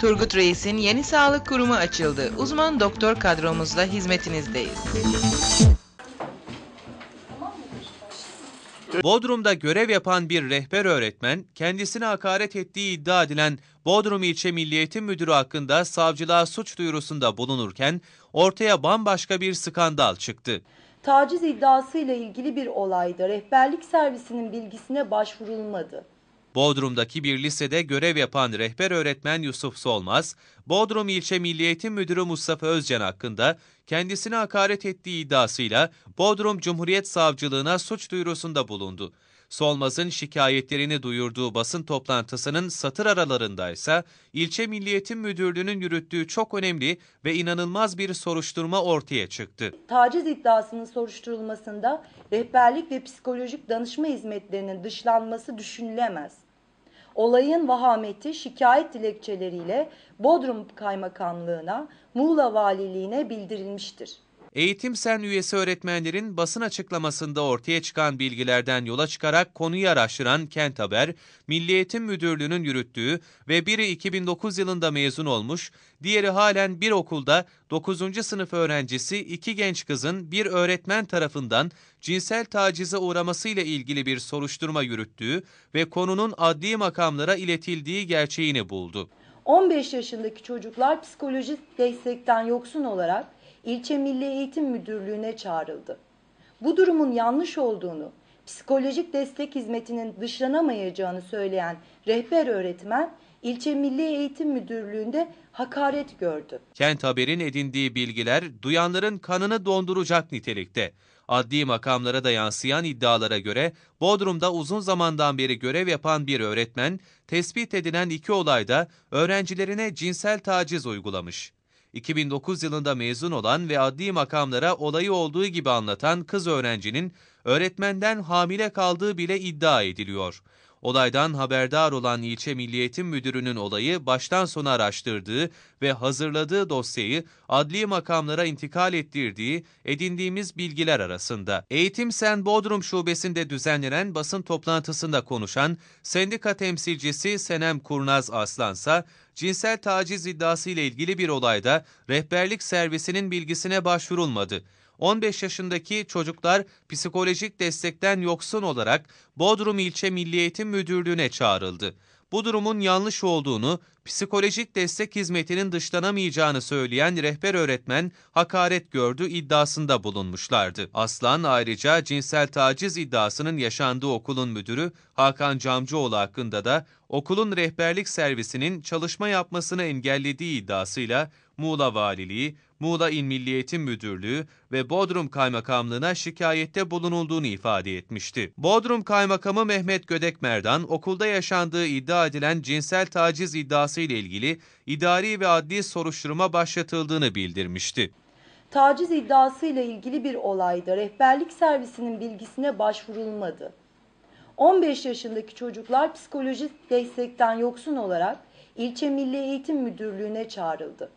Turgut Reis'in yeni sağlık kurumu açıldı. Uzman doktor kadromuzla hizmetinizdeyiz. Bodrum'da görev yapan bir rehber öğretmen, kendisine hakaret ettiği iddia edilen Bodrum İlçe Milliyetin Müdürü hakkında savcılığa suç duyurusunda bulunurken ortaya bambaşka bir skandal çıktı. Taciz iddiasıyla ilgili bir olayda rehberlik servisinin bilgisine başvurulmadı. Bodrum'daki bir lisede görev yapan rehber öğretmen Yusuf Solmaz, Bodrum İlçe Milli Eğitim Müdürü Mustafa Özcan hakkında kendisine hakaret ettiği iddiasıyla Bodrum Cumhuriyet Savcılığına suç duyurusunda bulundu. Solmaz'ın şikayetlerini duyurduğu basın toplantısının satır aralarında ise ilçe Milliyetin Müdürlüğü'nün yürüttüğü çok önemli ve inanılmaz bir soruşturma ortaya çıktı. Taciz iddiasının soruşturulmasında rehberlik ve psikolojik danışma hizmetlerinin dışlanması düşünülemez olayın vahameti şikayet dilekçeleriyle Bodrum Kaymakamlığına, Muğla Valiliğine bildirilmiştir. Eğitim Sen üyesi öğretmenlerin basın açıklamasında ortaya çıkan bilgilerden yola çıkarak konuyu araştıran Kent Haber, Milli Eğitim Müdürlüğü'nün yürüttüğü ve biri 2009 yılında mezun olmuş, diğeri halen bir okulda 9. sınıf öğrencisi iki genç kızın bir öğretmen tarafından cinsel tacize uğramasıyla ilgili bir soruşturma yürüttüğü ve konunun adli makamlara iletildiği gerçeğini buldu. 15 yaşındaki çocuklar psikolojik destekten yoksun olarak ilçe Milli Eğitim Müdürlüğü'ne çağrıldı. Bu durumun yanlış olduğunu, psikolojik destek hizmetinin dışlanamayacağını söyleyen rehber öğretmen ilçe Milli Eğitim Müdürlüğü'nde hakaret gördü. Kent Haber'in edindiği bilgiler duyanların kanını donduracak nitelikte. Adli makamlara da yansıyan iddialara göre Bodrum'da uzun zamandan beri görev yapan bir öğretmen, tespit edilen iki olayda öğrencilerine cinsel taciz uygulamış. 2009 yılında mezun olan ve adli makamlara olayı olduğu gibi anlatan kız öğrencinin öğretmenden hamile kaldığı bile iddia ediliyor. Olaydan haberdar olan ilçe milliyetin müdürünün olayı baştan sona araştırdığı ve hazırladığı dosyayı adli makamlara intikal ettirdiği edindiğimiz bilgiler arasında. Eğitim Sen Bodrum Şubesi'nde düzenlenen basın toplantısında konuşan sendika temsilcisi Senem Kurnaz Aslansa, cinsel taciz iddiası ile ilgili bir olayda rehberlik servisinin bilgisine başvurulmadı. 15 yaşındaki çocuklar psikolojik destekten yoksun olarak Bodrum İlçe Milli Eğitim Müdürlüğü'ne çağrıldı. Bu durumun yanlış olduğunu psikolojik destek hizmetinin dışlanamayacağını söyleyen rehber öğretmen hakaret gördü iddiasında bulunmuşlardı. Aslan ayrıca cinsel taciz iddiasının yaşandığı okulun müdürü Hakan Camcıoğlu hakkında da okulun rehberlik servisinin çalışma yapmasını engellediği iddiasıyla Muğla Valiliği, Muğla İl Milli Eğitim Müdürlüğü ve Bodrum Kaymakamlığına şikayette bulunulduğunu ifade etmişti. Bodrum Kaymakamı Mehmet Gödek Merdan, okulda yaşandığı iddia edilen cinsel taciz iddiası uygulaması ile ilgili idari ve adli soruşturma başlatıldığını bildirmişti. Taciz iddiası ile ilgili bir olayda rehberlik servisinin bilgisine başvurulmadı. 15 yaşındaki çocuklar psikolojik destekten yoksun olarak ilçe Milli Eğitim Müdürlüğü'ne çağrıldı.